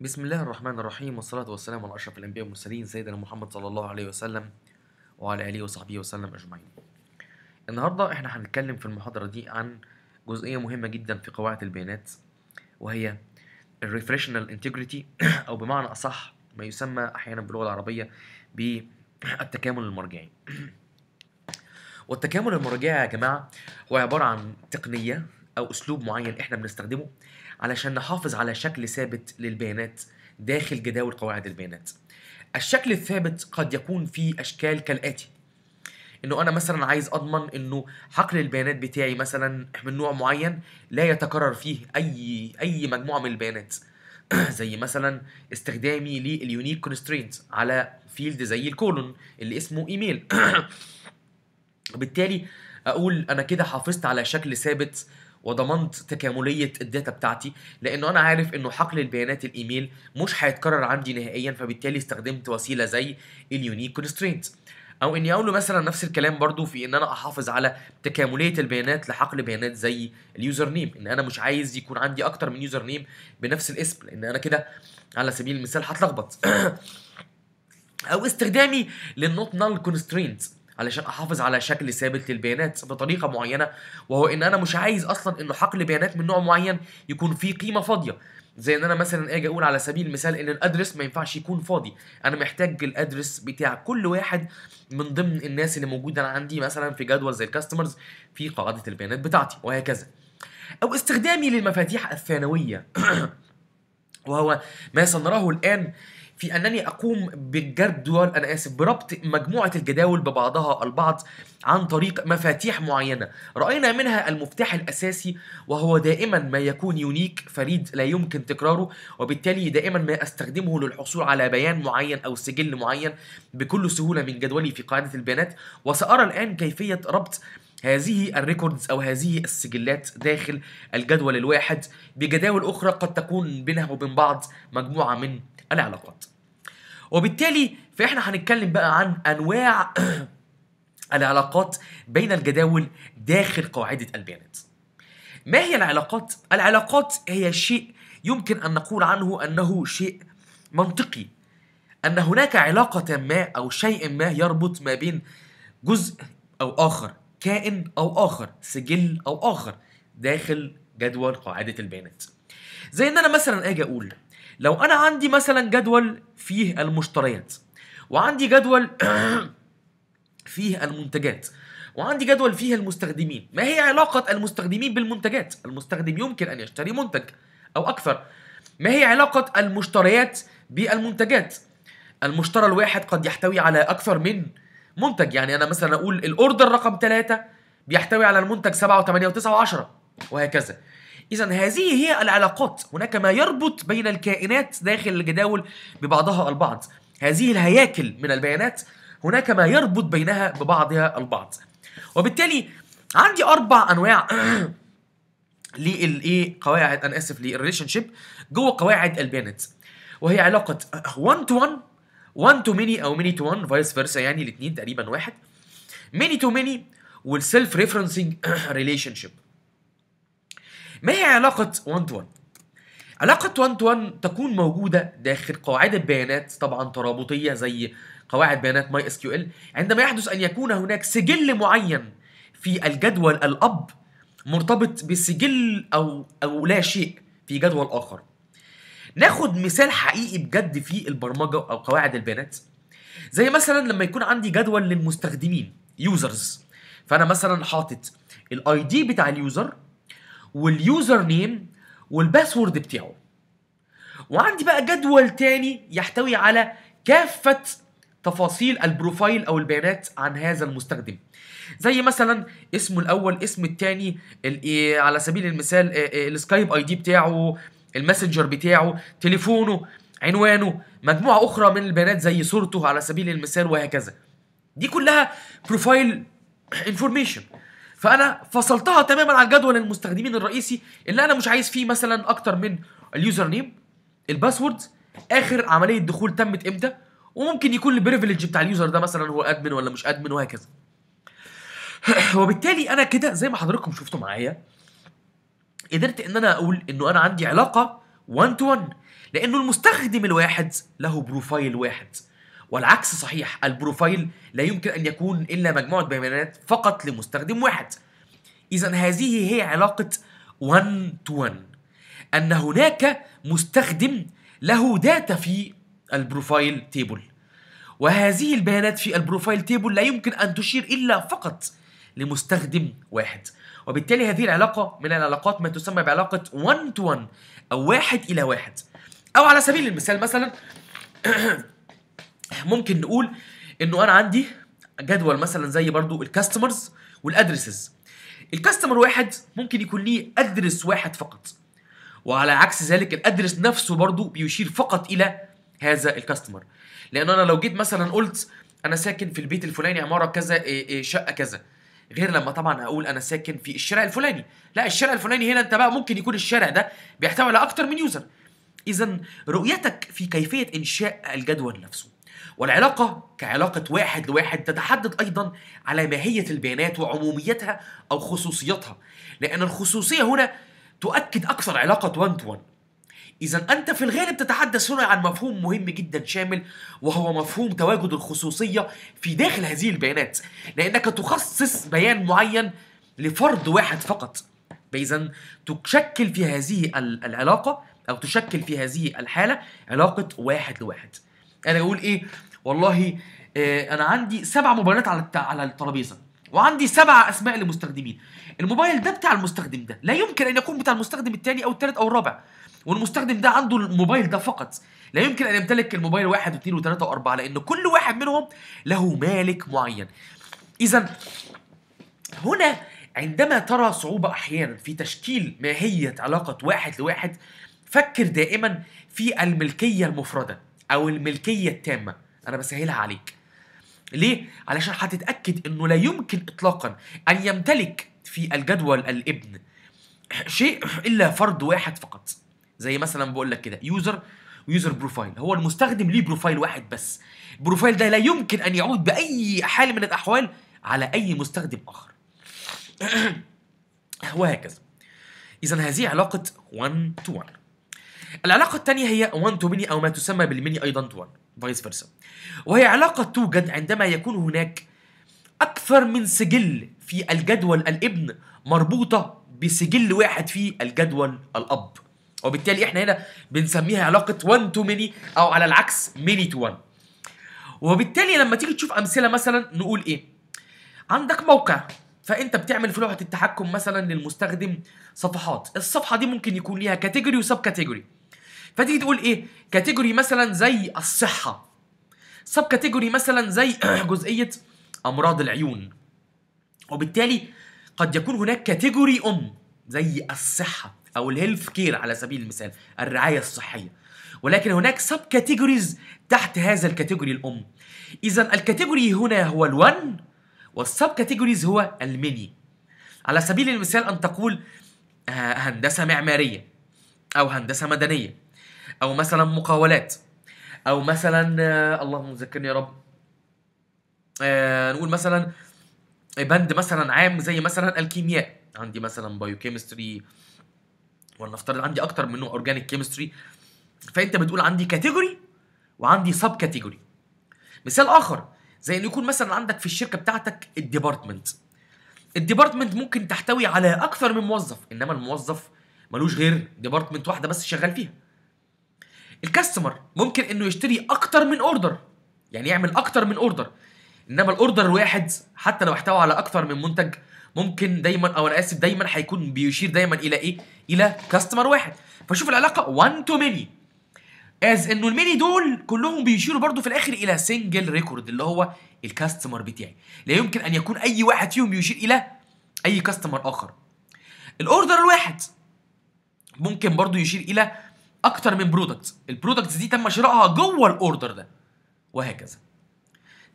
بسم الله الرحمن الرحيم والصلاة والسلام على أشرف الأنبياء والمرسلين سيدنا محمد صلى الله عليه وسلم وعلى آله وصحبه وسلم أجمعين. النهاردة إحنا هنتكلم في المحاضرة دي عن جزئية مهمة جدا في قواعد البيانات وهي الريفريشنال انتجريتي أو بمعنى أصح ما يسمى أحيانا باللغة العربية بالتكامل المرجعي. والتكامل المرجعي يا جماعة هو عبارة عن تقنية أو أسلوب معين إحنا بنستخدمه علشان نحافظ على شكل ثابت للبيانات داخل جداول قواعد البيانات الشكل الثابت قد يكون في اشكال كالاتي انه انا مثلا عايز اضمن انه حقل البيانات بتاعي مثلا من نوع معين لا يتكرر فيه اي اي مجموعه من البيانات زي مثلا استخدامي لليونيك كونسترينت على فيلد زي الكولون اللي اسمه ايميل بالتالي اقول انا كده حافظت على شكل ثابت وضمنت تكامليه الداتا بتاعتي لانه انا عارف انه حقل البيانات الايميل مش هيتكرر عندي نهائيا فبالتالي استخدمت وسيله زي اليونيك كونسترينت او اني اقول مثلا نفس الكلام برضو في ان انا احافظ على تكامليه البيانات لحقل بيانات زي اليوزر نيم ان انا مش عايز يكون عندي اكتر من يوزر نيم بنفس الاسم لان انا كده على سبيل المثال هتلخبط او استخدامي للنوت نال كونسترينت علشان احافظ على شكل ثابت للبيانات بطريقه معينه وهو ان انا مش عايز اصلا انه حقل بيانات من نوع معين يكون فيه قيمه فاضيه زي ان انا مثلا اجي اقول على سبيل المثال ان الادرس ما ينفعش يكون فاضي انا محتاج الادرس بتاع كل واحد من ضمن الناس اللي موجوده انا عندي مثلا في جدول زي الكاستمرز في قاعده البيانات بتاعتي وهكذا او استخدامي للمفاتيح الثانويه وهو ما سنراه الان في أنني أقوم بالجدول أنا آسف بربط مجموعة الجداول ببعضها البعض عن طريق مفاتيح معينة رأينا منها المفتاح الأساسي وهو دائما ما يكون يونيك فريد لا يمكن تكراره وبالتالي دائما ما أستخدمه للحصول على بيان معين أو سجل معين بكل سهولة من جدولي في قاعدة البيانات وسأرى الآن كيفية ربط هذه الريكوردز او هذه السجلات داخل الجدول الواحد بجداول اخرى قد تكون بينها وبين بعض مجموعه من العلاقات وبالتالي فاحنا هنتكلم بقى عن انواع العلاقات بين الجداول داخل قاعده البيانات ما هي العلاقات العلاقات هي شيء يمكن ان نقول عنه انه شيء منطقي ان هناك علاقه ما او شيء ما يربط ما بين جزء او اخر كائن او اخر سجل او اخر داخل جدول قاعده البيانات زي ان انا مثلا اجي اقول لو انا عندي مثلا جدول فيه المشتريات وعندي جدول فيه المنتجات وعندي جدول فيه المستخدمين ما هي علاقة المستخدمين بالمنتجات المستخدم يمكن أن يشتري منتج أو أكثر ما هي علاقة المشتريات بالمنتجات المشترى الواحد قد يحتوي على أكثر من منتج يعني أنا مثلا أقول الأوردر رقم 3 بيحتوي على المنتج 7 و8 و9 و10 وهكذا إذا هذه هي العلاقات هناك ما يربط بين الكائنات داخل الجداول ببعضها البعض هذه الهياكل من البيانات هناك ما يربط بينها ببعضها البعض وبالتالي عندي أربع أنواع للايه إيه، قواعد انا اسف للريليشن شيب جوه قواعد البيانات وهي علاقه 1 تو 1 1 تو ميني او ميني تو 1 فايس فيرسا يعني الاثنين تقريبا واحد ميني تو ميني والسيلف ريفرنسنج ريليشن شيب ما هي علاقة 1 تو 1؟ علاقة 1 تو 1 تكون موجودة داخل قواعد البيانات طبعا ترابطية زي قواعد بيانات ماي اس كيو ال عندما يحدث ان يكون هناك سجل معين في الجدول الاب مرتبط بسجل او او لا شيء في جدول اخر. ناخد مثال حقيقي بجد في البرمجه او قواعد البيانات زي مثلا لما يكون عندي جدول للمستخدمين يوزرز فانا مثلا حاطط الاي دي بتاع اليوزر واليوزر نيم والباسورد بتاعه وعندي بقى جدول تاني يحتوي على كافة تفاصيل البروفايل او البيانات عن هذا المستخدم زي مثلا اسمه الاول اسم التاني على سبيل المثال آه، آه، السكايب اي دي بتاعه الماسنجر بتاعه تليفونه عنوانه مجموعه اخرى من البيانات زي صورته على سبيل المثال وهكذا دي كلها بروفايل انفورميشن فانا فصلتها تماما عن جدول المستخدمين الرئيسي اللي انا مش عايز فيه مثلا اكتر من اليوزر نيم الباسورد اخر عمليه دخول تمت امتى وممكن يكون البريفليج بتاع اليوزر ده مثلا هو ادمن ولا مش ادمن وهكذا وبالتالي انا كده زي ما حضراتكم شفتوا معايا قدرت ان انا اقول انه انا عندي علاقه 1 تو 1 لانه المستخدم الواحد له بروفايل واحد والعكس صحيح البروفايل لا يمكن أن يكون إلا مجموعة بيانات فقط لمستخدم واحد إذا هذه هي علاقة 1 تو 1 أن هناك مستخدم له داتا في البروفايل تيبل وهذه البيانات في البروفايل تيبل لا يمكن أن تشير إلا فقط لمستخدم واحد وبالتالي هذه العلاقة من العلاقات ما تسمى بعلاقة 1 تو 1 أو واحد إلى واحد أو على سبيل المثال مثلا ممكن نقول انه انا عندي جدول مثلا زي برضو الكاستمرز والادرسز الكاستمر واحد ممكن يكون ليه ادرس واحد فقط وعلى عكس ذلك الادرس نفسه برضو بيشير فقط الى هذا الكاستمر لان انا لو جيت مثلا قلت انا ساكن في البيت الفلاني عماره كذا آه، آه، شقه كذا غير لما طبعا اقول انا ساكن في الشارع الفلاني لا الشارع الفلاني هنا انت بقى ممكن يكون الشارع ده بيحتوي على اكتر من يوزر اذا رؤيتك في كيفيه انشاء الجدول نفسه والعلاقة كعلاقة واحد لواحد تتحدد أيضا على ماهية البيانات وعموميتها أو خصوصيتها لأن الخصوصية هنا تؤكد أكثر علاقة وان تو وان إذا أنت في الغالب تتحدث هنا عن مفهوم مهم جدا شامل وهو مفهوم تواجد الخصوصية في داخل هذه البيانات لأنك تخصص بيان معين لفرد واحد فقط فإذا تشكل في هذه العلاقة أو تشكل في هذه الحالة علاقة واحد لواحد انا اقول ايه والله إيه انا عندي سبع موبايلات على التع... على الترابيزه وعندي سبع اسماء لمستخدمين الموبايل ده بتاع المستخدم ده لا يمكن ان يكون بتاع المستخدم الثاني او الثالث او الرابع والمستخدم ده عنده الموبايل ده فقط لا يمكن ان يمتلك الموبايل واحد واثنين وثلاثه واربعه لان كل واحد منهم له مالك معين اذا هنا عندما ترى صعوبه احيانا في تشكيل ماهيه علاقه واحد لواحد فكر دائما في الملكيه المفرده او الملكيه التامه انا بسهلها عليك ليه علشان هتتاكد انه لا يمكن اطلاقا ان يمتلك في الجدول الابن شيء الا فرد واحد فقط زي مثلا بقول لك كده يوزر ويوزر بروفايل هو المستخدم ليه بروفايل واحد بس البروفايل ده لا يمكن ان يعود باي حال من الاحوال على اي مستخدم اخر وهكذا اذا هذه علاقه 1 تو 1 العلاقة الثانية هي 1 تو ميني أو ما تسمى بالميني أيضا تو 1 فايس فيرسا وهي علاقة توجد عندما يكون هناك أكثر من سجل في الجدول الابن مربوطة بسجل واحد في الجدول الأب وبالتالي احنا هنا بنسميها علاقة 1 تو ميني أو على العكس ميني تو 1 وبالتالي لما تيجي تشوف أمثلة مثلا نقول إيه عندك موقع فانت بتعمل في لوحه التحكم مثلا للمستخدم صفحات الصفحه دي ممكن يكون ليها كاتيجوري وسب كاتيجوري فتيجي تقول ايه كاتيجوري مثلا زي الصحه سب كاتيجوري مثلا زي جزئيه امراض العيون وبالتالي قد يكون هناك كاتيجوري ام زي الصحه او الهيلث كير على سبيل المثال الرعايه الصحيه ولكن هناك سب كاتيجوريز تحت هذا الكاتيجوري الام اذا الكاتيجوري هنا هو ال1 والسب كاتيجوريز هو الميني على سبيل المثال ان تقول آه، هندسه معماريه او هندسه مدنيه او مثلا مقاولات او مثلا آه، اللهم ذكرني يا رب آه، نقول مثلا بند مثلا عام زي مثلا الكيمياء عندي مثلا بايو كيمستري ولنفترض عندي اكتر من نوع اورجانيك كيمستري فانت بتقول عندي كاتيجوري وعندي سب كاتيجوري مثال اخر زي ان يكون مثلا عندك في الشركه بتاعتك الديبارتمنت الديبارتمنت ممكن تحتوي على اكثر من موظف انما الموظف ملوش غير ديبارتمنت واحده بس شغال فيها الكاستمر ممكن انه يشتري اكتر من اوردر يعني يعمل اكتر من اوردر انما الاوردر الواحد حتى لو احتوى على اكتر من منتج ممكن دايما او انا اسف دايما هيكون بيشير دايما الى ايه الى كاستمر واحد فشوف العلاقه 1 تو ميني از انه الميني دول كلهم بيشيروا برضو في الاخر الى سنجل ريكورد اللي هو الكاستمر بتاعي لا يمكن ان يكون اي واحد فيهم بيشير الى اي كاستمر اخر الاوردر الواحد ممكن برضو يشير الى اكتر من برودكتس البرودكتس دي تم شرائها جوه الاوردر ده وهكذا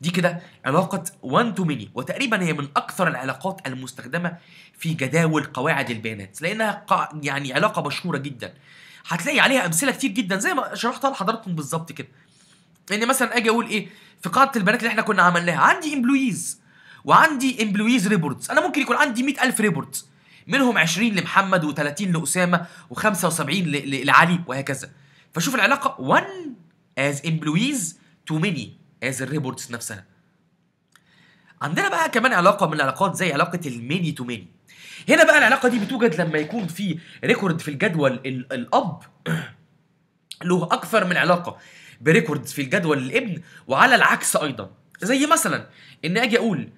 دي كده علاقة وان تو ميني وتقريبا هي من أكثر العلاقات المستخدمة في جداول قواعد البيانات لأنها يعني علاقة مشهورة جدا هتلاقي عليها أمثلة كتير جدا زي ما شرحتها لحضراتكم بالظبط كده ان يعني مثلا اجي اقول ايه في قاعده البيانات اللي احنا كنا عملناها عندي امبلويز وعندي امبلويز ريبورتس انا ممكن يكون عندي 100000 ريبورتس منهم 20 لمحمد و30 لأسامة و75 لعلي وهكذا فشوف العلاقة 1 از امبلويز تو ميني از الريبورتس نفسها عندنا بقى كمان علاقة من العلاقات زي علاقة الميني تو ميني هنا بقى العلاقة دي بتوجد لما يكون في ريكورد في الجدول الأب له أكثر من علاقة بريكورد في الجدول الابن وعلى العكس أيضا زي مثلا إن أجي أقول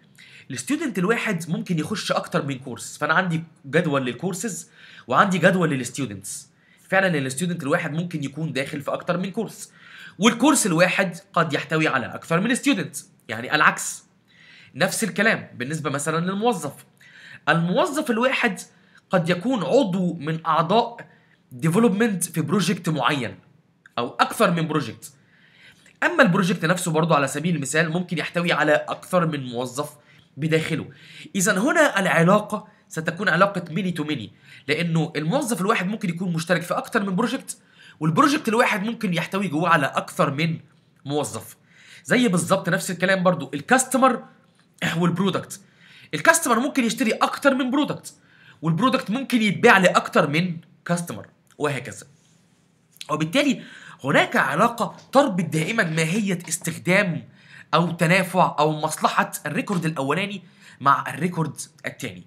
الستودنت الواحد ممكن يخش اكتر من كورس فانا عندي جدول للكورسز وعندي جدول للستودنتس فعلا الستودنت الواحد ممكن يكون داخل في اكتر من كورس والكورس الواحد قد يحتوي على اكثر من ستودنت يعني العكس نفس الكلام بالنسبه مثلا للموظف الموظف الواحد قد يكون عضو من اعضاء ديفلوبمنت في بروجكت معين او اكثر من بروجكت اما البروجكت نفسه برضه على سبيل المثال ممكن يحتوي على اكثر من موظف بداخله اذا هنا العلاقه ستكون علاقه ميني تو ميني لانه الموظف الواحد ممكن يكون مشترك في أكثر من بروجكت والبروجكت الواحد ممكن يحتوي جواه على اكثر من موظف زي بالظبط نفس الكلام برضو الكاستمر والبرودكت الكاستمر ممكن يشتري أكثر من برودكت والبرودكت ممكن يتباع لأكثر من كاستمر وهكذا وبالتالي هناك علاقة تربط دائما ماهية استخدام او تنافع او مصلحه الريكورد الاولاني مع الريكورد الثاني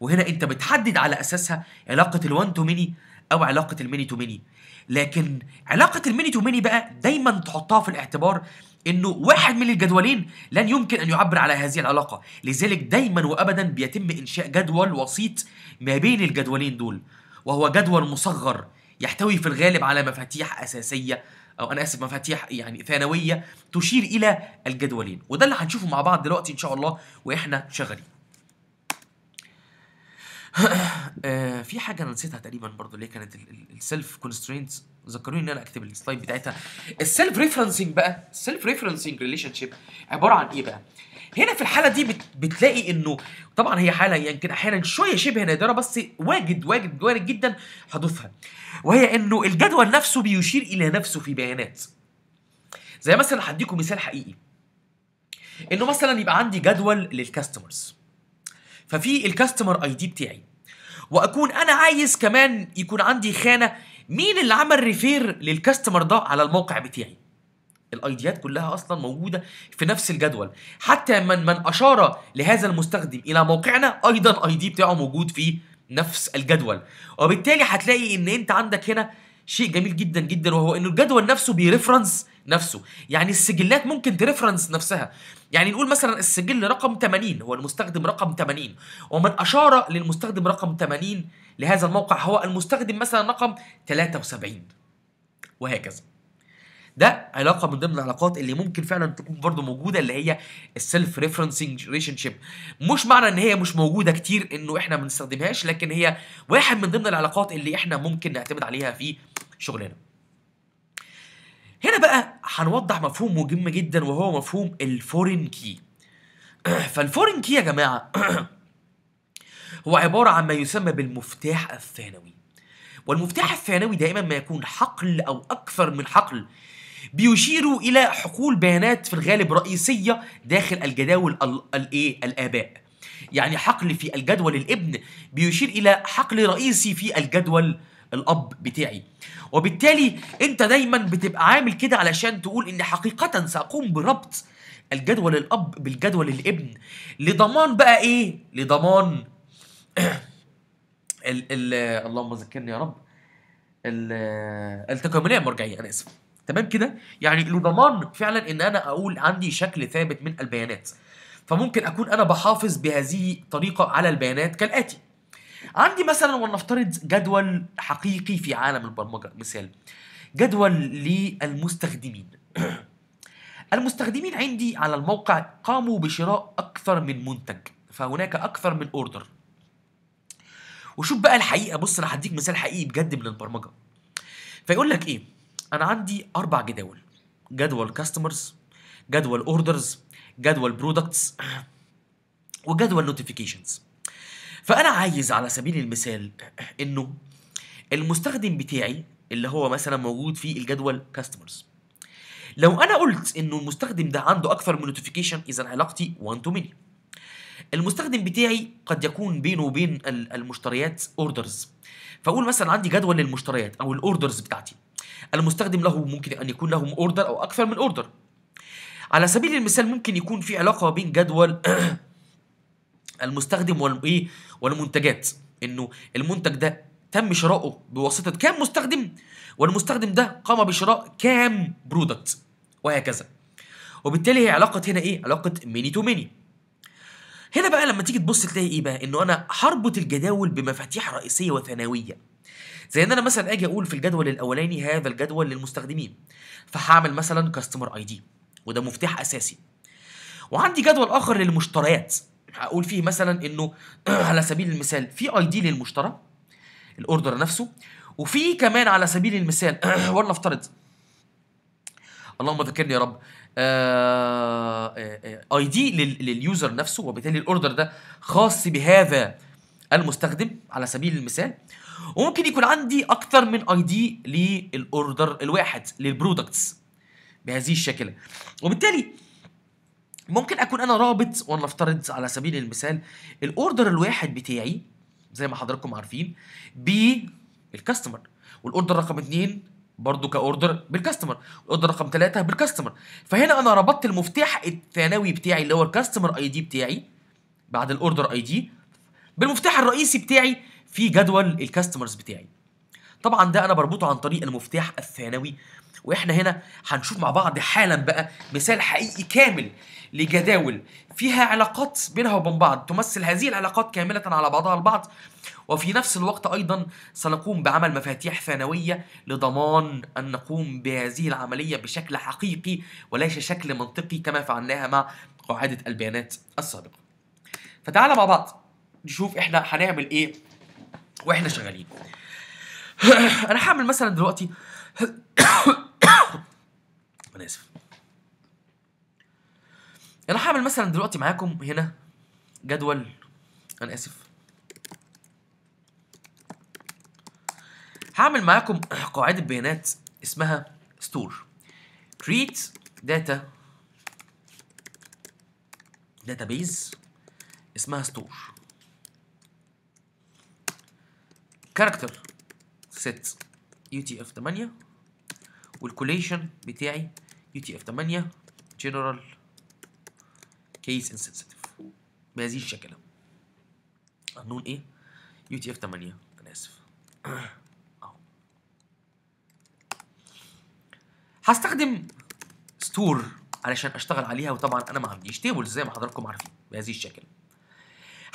وهنا انت بتحدد على اساسها علاقه الوان 1 تو ميني او علاقه الميني تو ميني لكن علاقه الميني تو ميني بقى دايما تحطها في الاعتبار انه واحد من الجدولين لن يمكن ان يعبر على هذه العلاقه لذلك دايما وابدا بيتم انشاء جدول وسيط ما بين الجدولين دول وهو جدول مصغر يحتوي في الغالب على مفاتيح اساسيه او انا اسف مفاتيح يعني ثانويه تشير الى الجدولين وده اللي هنشوفه مع بعض دلوقتي ان شاء الله واحنا شغالين آه، في حاجه انا نسيتها تقريبا برضو اللي كانت السيلف كونسترينت ذكروني ان انا اكتب السلايد بتاعتها السيلف ريفرنسنج بقى السيلف ريفرنسنج ريليشن شيب عباره عن ايه بقى هنا في الحاله دي بت... بتلاقي انه طبعا هي حاله يمكن احيانا شويه شبه نادره بس واجد واجد وارد جدا حدوثها وهي انه الجدول نفسه بيشير الى نفسه في بيانات زي مثلا هديكم مثال حقيقي انه مثلا يبقى عندي جدول للكاستمرز ففي الكاستمر اي دي بتاعي واكون انا عايز كمان يكون عندي خانه مين اللي عمل ريفير للكاستمر ده على الموقع بتاعي الايديات كلها اصلا موجوده في نفس الجدول حتى من من اشار لهذا المستخدم الى موقعنا ايضا اي دي بتاعه موجود في نفس الجدول وبالتالي هتلاقي ان انت عندك هنا شيء جميل جدا جدا وهو انه الجدول نفسه بيرفرنس نفسه يعني السجلات ممكن تريفرنس نفسها يعني نقول مثلا السجل رقم 80 هو المستخدم رقم 80 ومن اشار للمستخدم رقم 80 لهذا الموقع هو المستخدم مثلا رقم 73 وهكذا ده علاقه من ضمن العلاقات اللي ممكن فعلا تكون برضو موجوده اللي هي السيلف ريفرنسنج ريليشن شيب مش معنى ان هي مش موجوده كتير انه احنا ما بنستخدمهاش لكن هي واحد من ضمن العلاقات اللي احنا ممكن نعتمد عليها في شغلنا هنا بقى هنوضح مفهوم مهم جدا وهو مفهوم الفورين كي فالفورين كي يا جماعه هو عباره عن ما يسمى بالمفتاح الثانوي والمفتاح الثانوي دائما ما يكون حقل او اكثر من حقل بيشيروا إلى حقول بيانات في الغالب رئيسية داخل الجداول الإيه الآباء يعني حقل في الجدول الابن بيشير إلى حقل رئيسي في الجدول الاب بتاعي وبالتالي انت دايما بتبقى عامل كده علشان تقول ان حقيقه ساقوم بربط الجدول الاب بالجدول الابن لضمان بقى ايه لضمان ال ال اللهم ذكرني يا رب التكامليه المرجعيه انا اسف تمام كده يعني لضمان ضمان فعلا ان انا اقول عندي شكل ثابت من البيانات فممكن اكون انا بحافظ بهذه الطريقه على البيانات كالاتي عندي مثلا ولنفترض جدول حقيقي في عالم البرمجه مثال جدول للمستخدمين المستخدمين عندي على الموقع قاموا بشراء اكثر من منتج فهناك اكثر من اوردر وشوف بقى الحقيقه بص انا هديك مثال حقيقي بجد من البرمجه فيقول لك ايه انا عندي اربع جداول جدول كاستمرز جدول اوردرز جدول برودكتس وجدول نوتيفيكيشنز فانا عايز على سبيل المثال انه المستخدم بتاعي اللي هو مثلا موجود في الجدول كاستمرز لو انا قلت انه المستخدم ده عنده اكثر من نوتيفيكيشن اذا علاقتي 1 تو ميني المستخدم بتاعي قد يكون بينه وبين المشتريات اوردرز فاقول مثلا عندي جدول للمشتريات او الاوردرز بتاعتي المستخدم له ممكن أن يكون له أوردر أو أكثر من أوردر على سبيل المثال ممكن يكون في علاقة بين جدول المستخدم والإيه والمنتجات إنه المنتج ده تم شراؤه بواسطة كام مستخدم والمستخدم ده قام بشراء كام برودكت وهكذا وبالتالي هي علاقة هنا إيه علاقة ميني تو ميني هنا بقى لما تيجي تبص تلاقي ايه بقى انه انا هربط الجداول بمفاتيح رئيسيه وثانويه زي ان انا مثلا اجي اقول في الجدول الاولاني هذا الجدول للمستخدمين فهعمل مثلا كاستمر اي دي وده مفتاح اساسي وعندي جدول اخر للمشتريات هقول فيه مثلا انه على سبيل المثال في اي دي للمشترى الاوردر نفسه وفي كمان على سبيل المثال ولنفترض اللهم ذكرني يا رب اي آه، دي آه، آه، لليوزر نفسه وبالتالي الاوردر ده خاص بهذا المستخدم على سبيل المثال وممكن يكون عندي اكتر من اي دي للاوردر الواحد للبرودكتس بهذه الشكل وبالتالي ممكن اكون انا رابط ولنفترض على سبيل المثال الاوردر الواحد بتاعي زي ما حضراتكم عارفين بالكاستمر والاوردر رقم اثنين برضو كاوردر بالكاستمر الاوردر رقم ثلاثة بالكاستمر فهنا انا ربطت المفتاح الثانوي بتاعي اللي هو الكاستمر اي دي بتاعي بعد الاوردر اي دي بالمفتاح الرئيسي بتاعي في جدول الكاستمرز بتاعي طبعا ده انا بربطه عن طريق المفتاح الثانوي واحنا هنا هنشوف مع بعض حالا بقى مثال حقيقي كامل لجداول فيها علاقات بينها وبين بعض تمثل هذه العلاقات كاملة على بعضها البعض وفي نفس الوقت أيضا سنقوم بعمل مفاتيح ثانوية لضمان أن نقوم بهذه العملية بشكل حقيقي وليس شكل منطقي كما فعلناها مع قاعدة البيانات السابقة فتعال مع بعض نشوف احنا هنعمل ايه واحنا شغالين انا هعمل مثلا دلوقتي انا اسف انا هعمل مثلا دلوقتي معاكم هنا جدول انا اسف هعمل معاكم قاعده بيانات اسمها ستور كريت داتا داتابيز اسمها ستور كاركتر set UTF 8 والكوليشن بتاعي UTF 8 general case insensitive بهذه الشكل النون ايه UTF 8 انا اسف هستخدم ستور علشان اشتغل عليها وطبعا انا ما عنديش تيبلز زي ما حضراتكم عارفين بهذه الشكل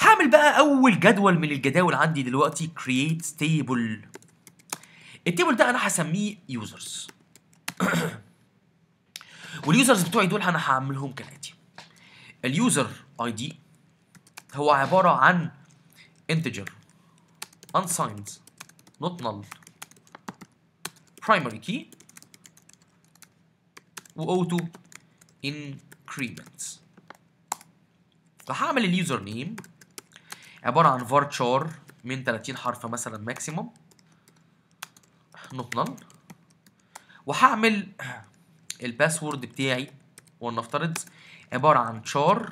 هعمل بقى اول جدول من الجداول عندي دلوقتي create table التيبل ده انا هسميه users واليوزرز بتوعي دول انا هعملهم كالاتي اليوزر اي دي هو عباره عن integer unsigned not null primary key و auto increment فهعمل اليوزر نيم عباره عن تشار من 30 حرف مثلا ماكسيموم نوت نل وهعمل الباسورد بتاعي ولنفترض عباره عن char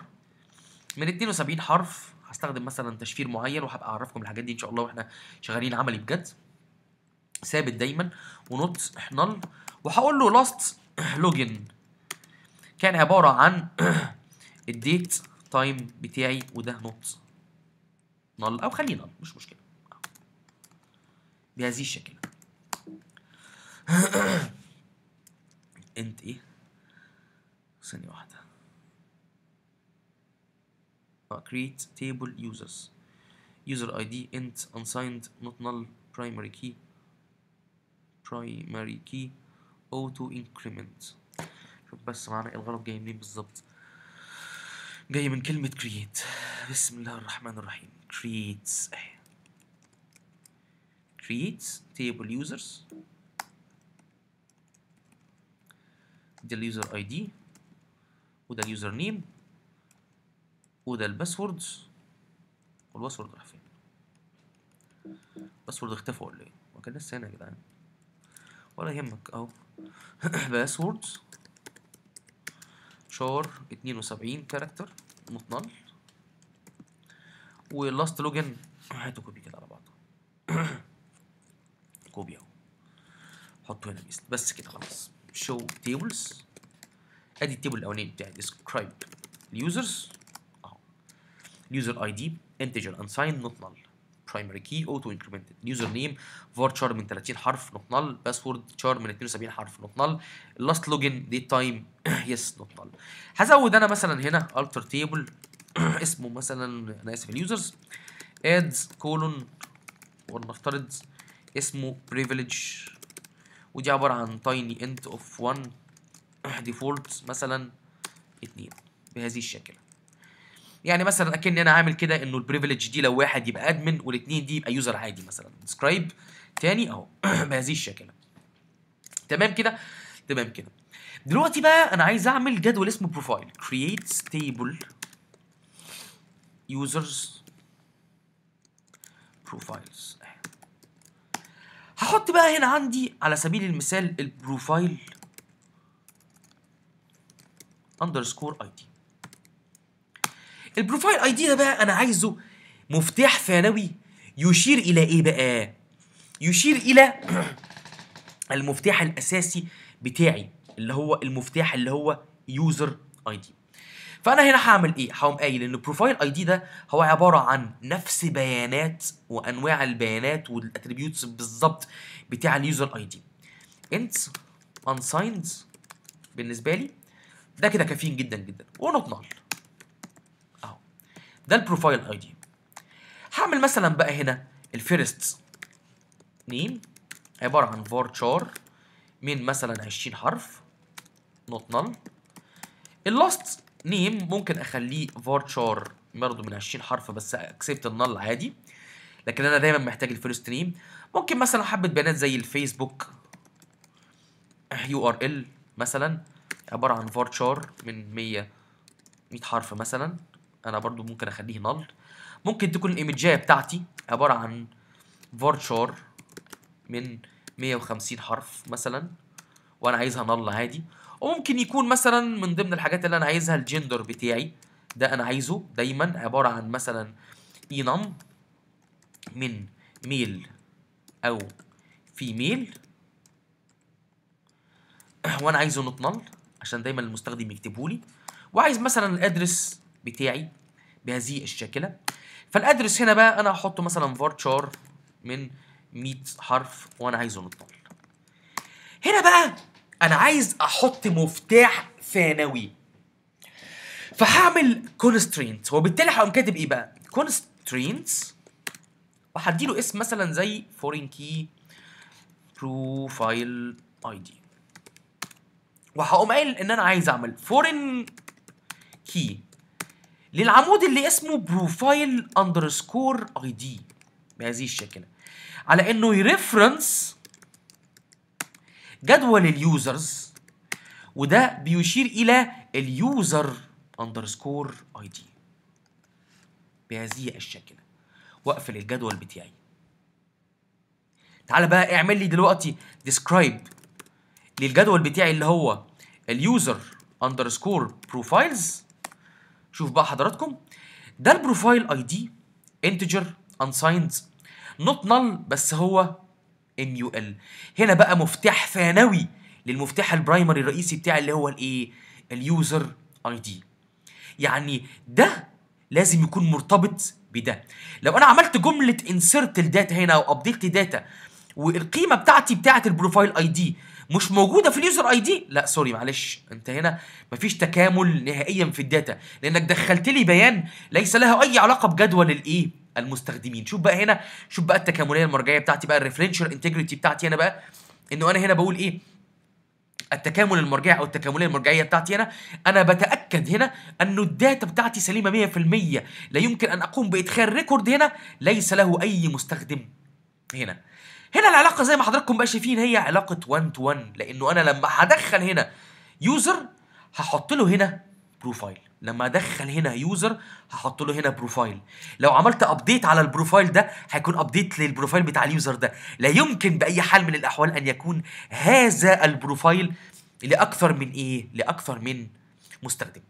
من 72 حرف هستخدم مثلا تشفير معين وهبقى اعرفكم الحاجات دي ان شاء الله واحنا شغالين عملي بجد ثابت دايما ونوت نل وهقول له لاست لوجن كان عباره عن الديت تايم بتاعي وده نوت نل او خليه نل مش مشكله بهذه الشكل انت ايه ثانية واحدة create table users user id int unsigned not null primary key primary key auto increment شوف بس معنى الغلط جاي منين بالظبط جاي من كلمة create بسم الله الرحمن الرحيم creates creates table users ده اليوزر اي دي وده اليوزر نيم وده الباسورد والباسورد راح فين الباسورد اختفى ولا ايه ما كان لسه هنا يا جدعان ولا يهمك اهو باسورد شار 72 كاركتر نوت نال واللاست لوجن هاتوا كوبي كده على بعضه كوبي اهو حطه هنا بيست بس كده خلاص شو تيبلز ادي التيبل الاولاني بتاعي ديسكرايب اليوزرز اهو اليوزر اي دي انتجر انساين نوت نال برايمري كي اوتو انكريمنتد يوزر نيم فار تشار من 30 حرف نوت نال باسورد تشار من 72 حرف نوت نال لاست لوجن ديت تايم يس نوت نال هزود انا مثلا هنا التر تيبل اسمه مثلا انا اسف اليوزرز ادز كولون ولنفترض اسمه privilege ودي عبارة عن tiny int of 1 default مثلا 2 بهذه الشكل يعني مثلا اكني انا عامل كده انه البريفليج دي لو واحد يبقى ادمن والاثنين دي يبقى يوزر عادي مثلا سكرايب تاني اهو بهذه الشكل تمام كده تمام كده دلوقتي بقى انا عايز اعمل جدول اسمه بروفايل create stable users profiles هحط بقى هنا عندي على سبيل المثال البروفايل اي دي البروفايل اي دي ده بقى انا عايزه مفتاح ثانوي يشير الى ايه بقى يشير الى المفتاح الاساسي بتاعي اللي هو المفتاح اللي هو يوزر اي دي فانا هنا هعمل ايه هقوم قايل ان البروفايل اي دي ده هو عباره عن نفس بيانات وانواع البيانات والاتريبيوتس بالظبط بتاع اليوزر اي دي انت unsigned بالنسبه لي ده كده كافيين جدا جدا ونوت نال ده البروفايل اي دي هعمل مثلا بقى هنا الفيرست نيم عباره عن تشار من مثلا 20 حرف نوت نال اللاست نيم ممكن اخليه تشار برضه من 20 حرف بس اكسبت النال عادي لكن انا دايما محتاج الفيرست نيم ممكن مثلا حبه بيانات زي الفيسبوك يو ار ال مثلا عباره عن تشار من 100 100 حرف مثلا انا برضو ممكن اخليه نل ممكن تكون الايمجيه بتاعتي عباره عن فورتشر من 150 حرف مثلا وانا عايزها نل عادي وممكن يكون مثلا من ضمن الحاجات اللي انا عايزها الجندر بتاعي ده انا عايزه دايما عباره عن مثلا enum من ميل او فيميل وانا عايزه نوت نل عشان دايما المستخدم يكتبه لي وعايز مثلا الادرس بتاعي بهذه الشاكله فالادرس هنا بقى انا هحطه مثلا فارتشار من 100 حرف وانا عايزه نطل هنا بقى انا عايز احط مفتاح ثانوي فهعمل constraint وبالتالي هقوم كاتب ايه بقى constraints وهديله اسم مثلا زي foreign key profile id وهقوم قايل ان انا عايز اعمل foreign key للعمود اللي اسمه بروفايل اندرسكور اي دي بهذه الشكل على انه يرفرنس جدول اليوزرز وده بيشير الى اليوزر اندرسكور اي دي بهذه الشكل واقفل الجدول بتاعي تعالى بقى اعمل لي دلوقتي ديسكرايب للجدول بتاعي اللي هو اليوزر اندرسكور بروفايلز شوف بقى حضراتكم ده البروفايل اي دي انتجر unsigned نوت نل بس هو يو ال هنا بقى مفتاح ثانوي للمفتاح البرايمري الرئيسي بتاعي اللي هو الايه اليوزر اي دي يعني ده لازم يكون مرتبط بده لو انا عملت جمله انسرت الداتا هنا او ابديت داتا والقيمه بتاعتي بتاعه البروفايل اي دي مش موجوده في اليوزر اي دي لا سوري معلش انت هنا مفيش تكامل نهائيا في الداتا لانك دخلت لي بيان ليس لها اي علاقه بجدول الايه المستخدمين شوف بقى هنا شوف بقى التكامليه المرجعيه بتاعتي بقى الريفرنشال انتجريتي بتاعتي انا بقى انه انا هنا بقول ايه التكامل المرجعي او التكامليه المرجعيه بتاعتي هنا انا بتاكد هنا انه الداتا بتاعتي سليمه 100% لا يمكن ان اقوم بادخال ريكورد هنا ليس له اي مستخدم هنا هنا العلاقه زي ما حضراتكم بقى شايفين هي علاقه 1 تو 1 لانه انا لما هدخل هنا يوزر هحط له هنا بروفايل لما ادخل هنا يوزر هحط له هنا بروفايل لو عملت ابديت على البروفايل ده هيكون ابديت للبروفايل بتاع اليوزر ده لا يمكن باي حال من الاحوال ان يكون هذا البروفايل لاكثر من ايه لاكثر من مستخدم